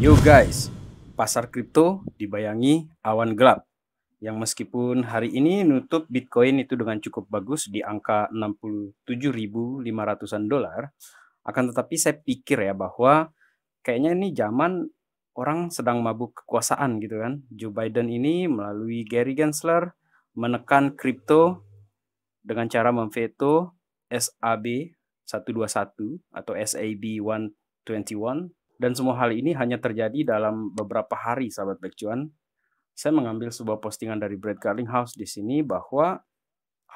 Yo guys, pasar kripto dibayangi awan gelap yang meskipun hari ini nutup Bitcoin itu dengan cukup bagus di angka 67.500-an dolar, akan tetapi saya pikir ya bahwa kayaknya ini zaman orang sedang mabuk kekuasaan gitu kan. Joe Biden ini melalui Gary Gensler menekan kripto dengan cara memveto SAB 121 atau SAB 121 dan semua hal ini hanya terjadi dalam beberapa hari, sahabat Black Cuan. Saya mengambil sebuah postingan dari Brad Garlinghouse di sini bahwa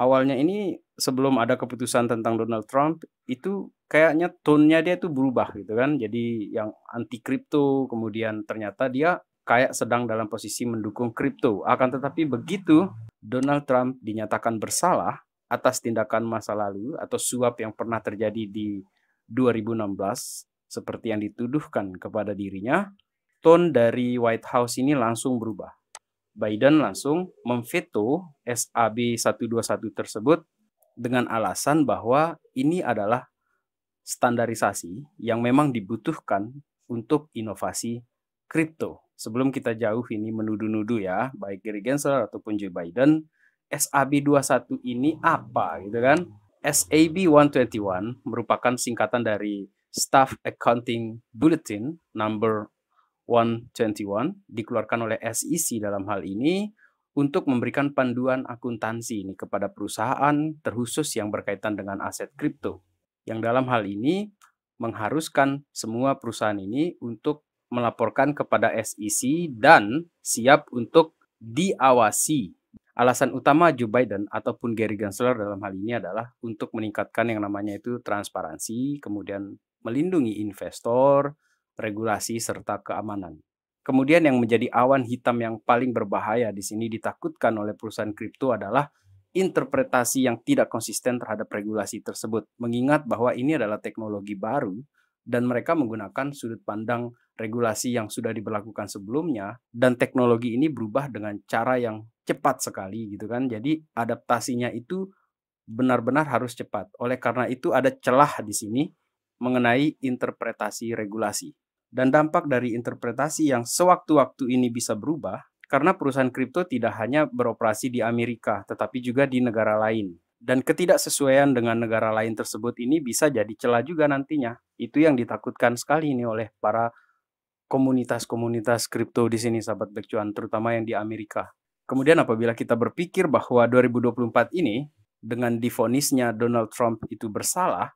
awalnya ini sebelum ada keputusan tentang Donald Trump itu kayaknya tone-nya dia tuh berubah gitu kan. Jadi yang anti kripto kemudian ternyata dia kayak sedang dalam posisi mendukung kripto. Akan tetapi begitu Donald Trump dinyatakan bersalah atas tindakan masa lalu atau suap yang pernah terjadi di 2016 seperti yang dituduhkan kepada dirinya, tone dari White House ini langsung berubah. Biden langsung memveto SAB 121 tersebut dengan alasan bahwa ini adalah standarisasi yang memang dibutuhkan untuk inovasi kripto. Sebelum kita jauh ini menuduh-nuduh ya, baik Gary Gensler ataupun Joe Biden, SAB 21 ini apa gitu kan? SAB 121 merupakan singkatan dari Staff Accounting Bulletin number 121 dikeluarkan oleh SEC dalam hal ini untuk memberikan panduan akuntansi ini kepada perusahaan terkhusus yang berkaitan dengan aset kripto. Yang dalam hal ini mengharuskan semua perusahaan ini untuk melaporkan kepada SEC dan siap untuk diawasi. Alasan utama Joe Biden ataupun Gary Gensler dalam hal ini adalah untuk meningkatkan yang namanya itu transparansi, kemudian melindungi investor, regulasi, serta keamanan. Kemudian yang menjadi awan hitam yang paling berbahaya di sini ditakutkan oleh perusahaan kripto adalah interpretasi yang tidak konsisten terhadap regulasi tersebut, mengingat bahwa ini adalah teknologi baru dan mereka menggunakan sudut pandang regulasi yang sudah diberlakukan sebelumnya dan teknologi ini berubah dengan cara yang cepat sekali gitu kan. Jadi adaptasinya itu benar-benar harus cepat. Oleh karena itu ada celah di sini mengenai interpretasi regulasi dan dampak dari interpretasi yang sewaktu-waktu ini bisa berubah karena perusahaan kripto tidak hanya beroperasi di Amerika tetapi juga di negara lain. Dan ketidaksesuaian dengan negara lain tersebut ini bisa jadi celah juga nantinya. Itu yang ditakutkan sekali ini oleh para komunitas-komunitas kripto di sini sahabat becuan terutama yang di Amerika. Kemudian apabila kita berpikir bahwa 2024 ini dengan difonisnya Donald Trump itu bersalah,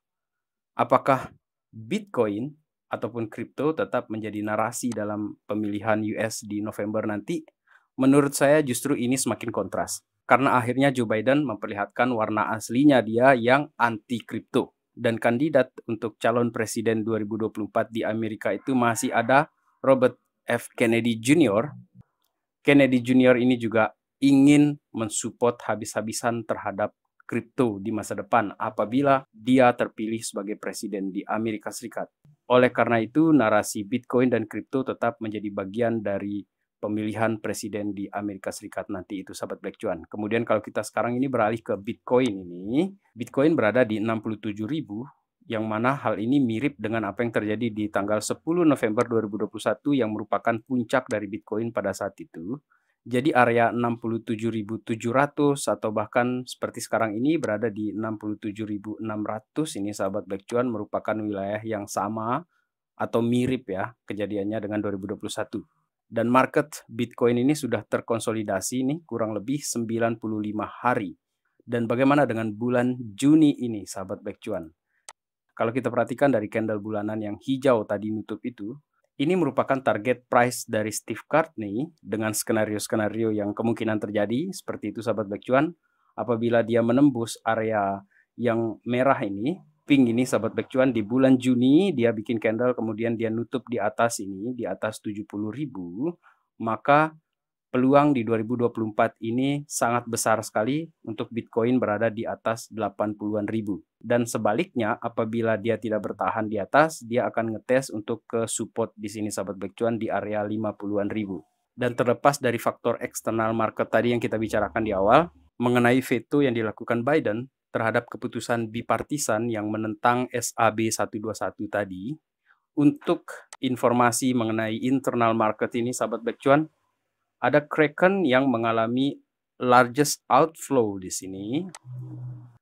apakah Bitcoin ataupun kripto tetap menjadi narasi dalam pemilihan US di November nanti, menurut saya justru ini semakin kontras. Karena akhirnya Joe Biden memperlihatkan warna aslinya dia yang anti kripto. Dan kandidat untuk calon presiden 2024 di Amerika itu masih ada Robert F. Kennedy Jr. Kennedy Jr. ini juga ingin mensupport habis-habisan terhadap kripto di masa depan apabila dia terpilih sebagai presiden di Amerika Serikat. Oleh karena itu, narasi Bitcoin dan kripto tetap menjadi bagian dari pemilihan presiden di Amerika Serikat nanti itu sahabat Black Cuan. Kemudian kalau kita sekarang ini beralih ke Bitcoin ini, Bitcoin berada di 67.000 yang mana hal ini mirip dengan apa yang terjadi di tanggal 10 November 2021 yang merupakan puncak dari Bitcoin pada saat itu. Jadi area 67.700 atau bahkan seperti sekarang ini berada di 67.600 ini sahabat back cuan merupakan wilayah yang sama atau mirip ya kejadiannya dengan 2021. Dan market Bitcoin ini sudah terkonsolidasi nih kurang lebih 95 hari. Dan bagaimana dengan bulan Juni ini sahabat back cuan? Kalau kita perhatikan dari candle bulanan yang hijau tadi nutup itu, ini merupakan target price dari Steve Courtney dengan skenario-skenario yang kemungkinan terjadi. Seperti itu sahabat Black Cuan. Apabila dia menembus area yang merah ini, pink ini sahabat Black Cuan di bulan Juni dia bikin candle kemudian dia nutup di atas ini di atas 70.000 maka peluang di 2024 ini sangat besar sekali untuk Bitcoin berada di atas 80-an ribu. Dan sebaliknya, apabila dia tidak bertahan di atas, dia akan ngetes untuk ke support di sini sahabat cuan di area 50-an ribu. Dan terlepas dari faktor eksternal market tadi yang kita bicarakan di awal, mengenai veto yang dilakukan Biden terhadap keputusan bipartisan yang menentang SAB 121 tadi, untuk informasi mengenai internal market ini, sahabat cuan ada Kraken yang mengalami largest outflow di sini,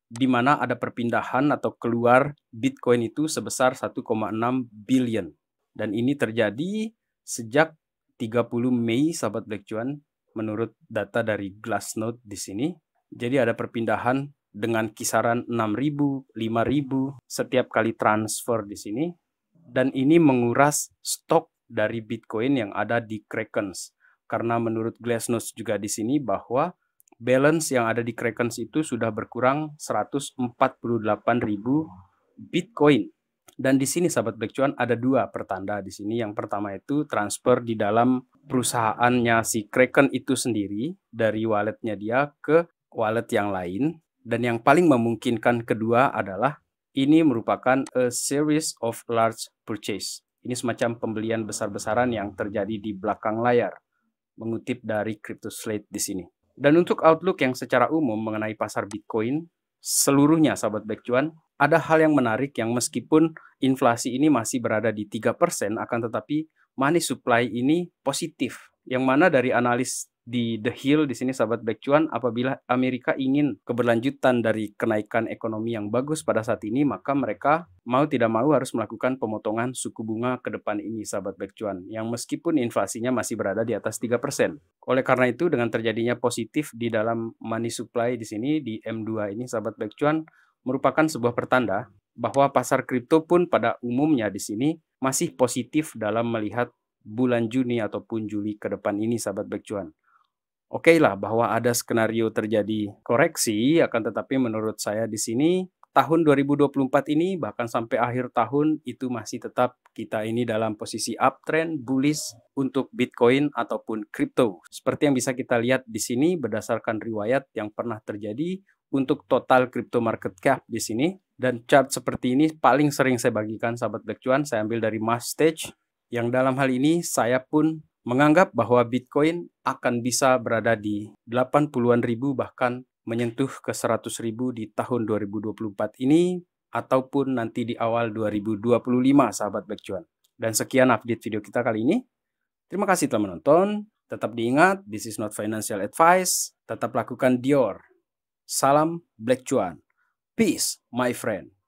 di mana ada perpindahan atau keluar Bitcoin itu sebesar 1,6 billion. Dan ini terjadi sejak 30 Mei, sahabat Black Cuan, menurut data dari Glassnode di sini. Jadi ada perpindahan dengan kisaran 6.000, 5.000 setiap kali transfer di sini. Dan ini menguras stok dari Bitcoin yang ada di Krakens karena menurut Glasnost juga di sini bahwa balance yang ada di Kraken itu sudah berkurang 148.000 Bitcoin. Dan di sini sahabat Black Cuan ada dua pertanda di sini. Yang pertama itu transfer di dalam perusahaannya si Kraken itu sendiri dari walletnya dia ke wallet yang lain. Dan yang paling memungkinkan kedua adalah ini merupakan a series of large purchase. Ini semacam pembelian besar-besaran yang terjadi di belakang layar mengutip dari Crypto Slate di sini. Dan untuk outlook yang secara umum mengenai pasar Bitcoin, seluruhnya sahabat cuan, ada hal yang menarik yang meskipun inflasi ini masih berada di 3%, akan tetapi money supply ini positif. Yang mana dari analis di The Hill di sini sahabat Black Cuan apabila Amerika ingin keberlanjutan dari kenaikan ekonomi yang bagus pada saat ini maka mereka mau tidak mau harus melakukan pemotongan suku bunga ke depan ini sahabat Black Cuan yang meskipun inflasinya masih berada di atas 3%. Oleh karena itu dengan terjadinya positif di dalam money supply di sini di M2 ini sahabat Black Cuan merupakan sebuah pertanda bahwa pasar kripto pun pada umumnya di sini masih positif dalam melihat bulan Juni ataupun Juli ke depan ini sahabat Black Cuan oke okay lah bahwa ada skenario terjadi koreksi, akan tetapi menurut saya di sini tahun 2024 ini bahkan sampai akhir tahun itu masih tetap kita ini dalam posisi uptrend bullish untuk Bitcoin ataupun crypto. Seperti yang bisa kita lihat di sini berdasarkan riwayat yang pernah terjadi untuk total crypto market cap di sini dan chart seperti ini paling sering saya bagikan sahabat Black Cuan, saya ambil dari mass Stage yang dalam hal ini saya pun menganggap bahwa Bitcoin akan bisa berada di 80-an ribu bahkan menyentuh ke 100 ribu di tahun 2024 ini ataupun nanti di awal 2025 sahabat Bekcuan. Dan sekian update video kita kali ini. Terima kasih telah menonton. Tetap diingat, this is not financial advice. Tetap lakukan Dior. Salam Black Cuan. Peace, my friend.